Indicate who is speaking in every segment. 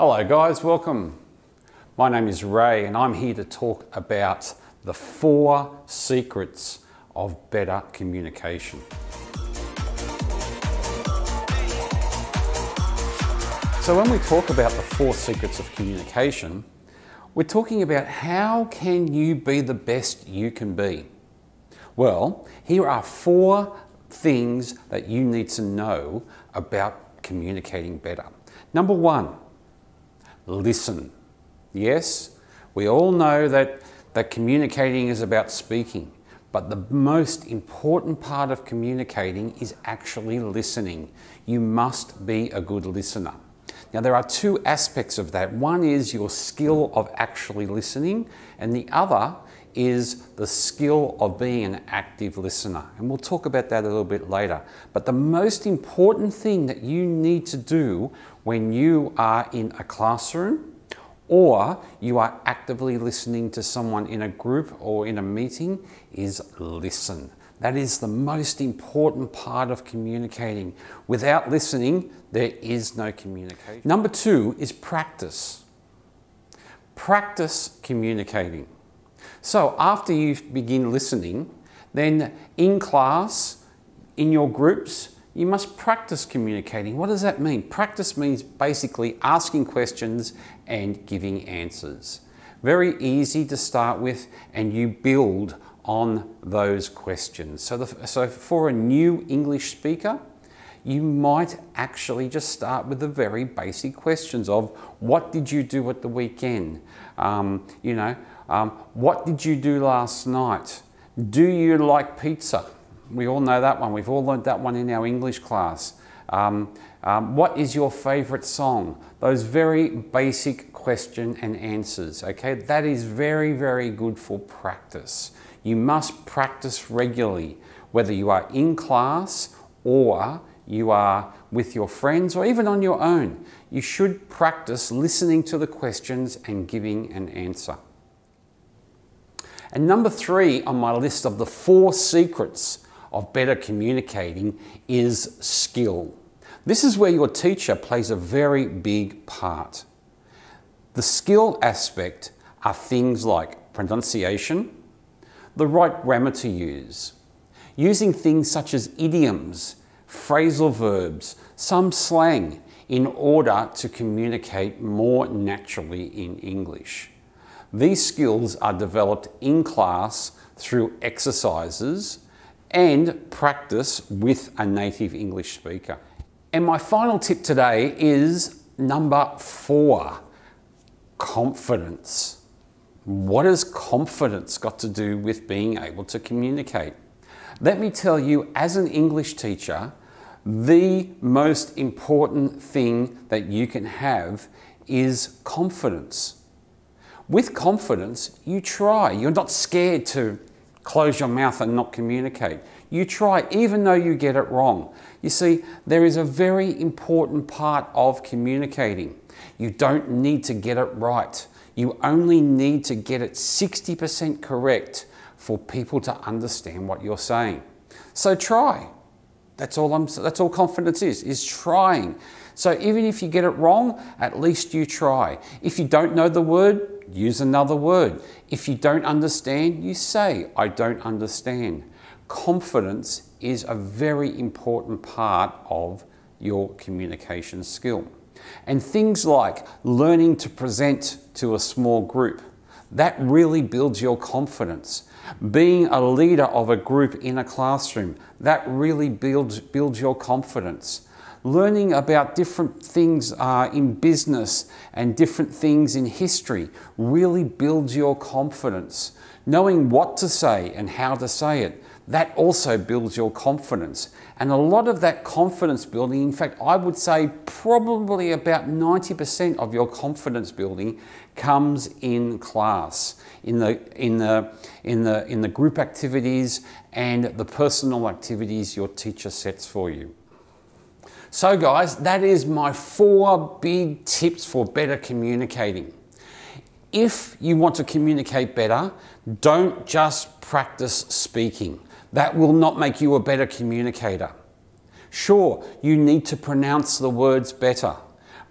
Speaker 1: Hello guys, welcome. My name is Ray and I'm here to talk about the four secrets of better communication. So when we talk about the four secrets of communication, we're talking about how can you be the best you can be? Well, here are four things that you need to know about communicating better. Number one, listen. Yes, we all know that, that communicating is about speaking, but the most important part of communicating is actually listening. You must be a good listener. Now, there are two aspects of that. One is your skill of actually listening, and the other is the skill of being an active listener. And we'll talk about that a little bit later. But the most important thing that you need to do when you are in a classroom or you are actively listening to someone in a group or in a meeting is listen. That is the most important part of communicating. Without listening, there is no communication. Number two is practice. Practice communicating. So after you begin listening, then in class, in your groups, you must practice communicating. What does that mean? Practice means basically asking questions and giving answers. Very easy to start with, and you build on those questions. So, the, so for a new English speaker, you might actually just start with the very basic questions of what did you do at the weekend? Um, you know, um, what did you do last night? Do you like pizza? We all know that one. We've all learned that one in our English class. Um, um, what is your favorite song? Those very basic question and answers, okay? That is very, very good for practice. You must practice regularly, whether you are in class or you are with your friends or even on your own. You should practice listening to the questions and giving an answer. And number three on my list of the four secrets of better communicating is skill. This is where your teacher plays a very big part. The skill aspect are things like pronunciation, the right grammar to use, using things such as idioms, phrasal verbs, some slang in order to communicate more naturally in English. These skills are developed in class through exercises and practice with a native English speaker. And my final tip today is number four confidence. What has confidence got to do with being able to communicate? Let me tell you, as an English teacher, the most important thing that you can have is confidence with confidence, you try. You're not scared to close your mouth and not communicate. You try, even though you get it wrong. You see, there is a very important part of communicating. You don't need to get it right. You only need to get it 60% correct for people to understand what you're saying. So try. That's all I'm that's all confidence is is trying. So even if you get it wrong, at least you try. If you don't know the word, use another word. If you don't understand, you say, I don't understand. Confidence is a very important part of your communication skill. And things like learning to present to a small group, that really builds your confidence. Being a leader of a group in a classroom, that really builds, builds your confidence learning about different things uh, in business and different things in history really builds your confidence. Knowing what to say and how to say it, that also builds your confidence. And a lot of that confidence building, in fact, I would say probably about 90% of your confidence building comes in class, in the, in the, in the, in the group activities and the personal activities your teacher sets for you. So guys, that is my four big tips for better communicating. If you want to communicate better, don't just practice speaking. That will not make you a better communicator. Sure, you need to pronounce the words better,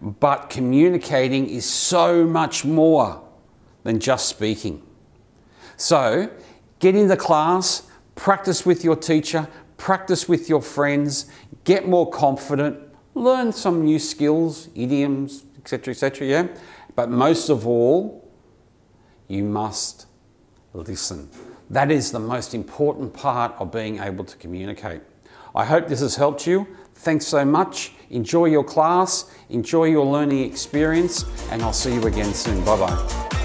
Speaker 1: but communicating is so much more than just speaking. So get in the class, practice with your teacher, practice with your friends, get more confident, learn some new skills, idioms, etc., etc., yeah? But most of all, you must listen. That is the most important part of being able to communicate. I hope this has helped you. Thanks so much. Enjoy your class, enjoy your learning experience, and I'll see you again soon. Bye bye.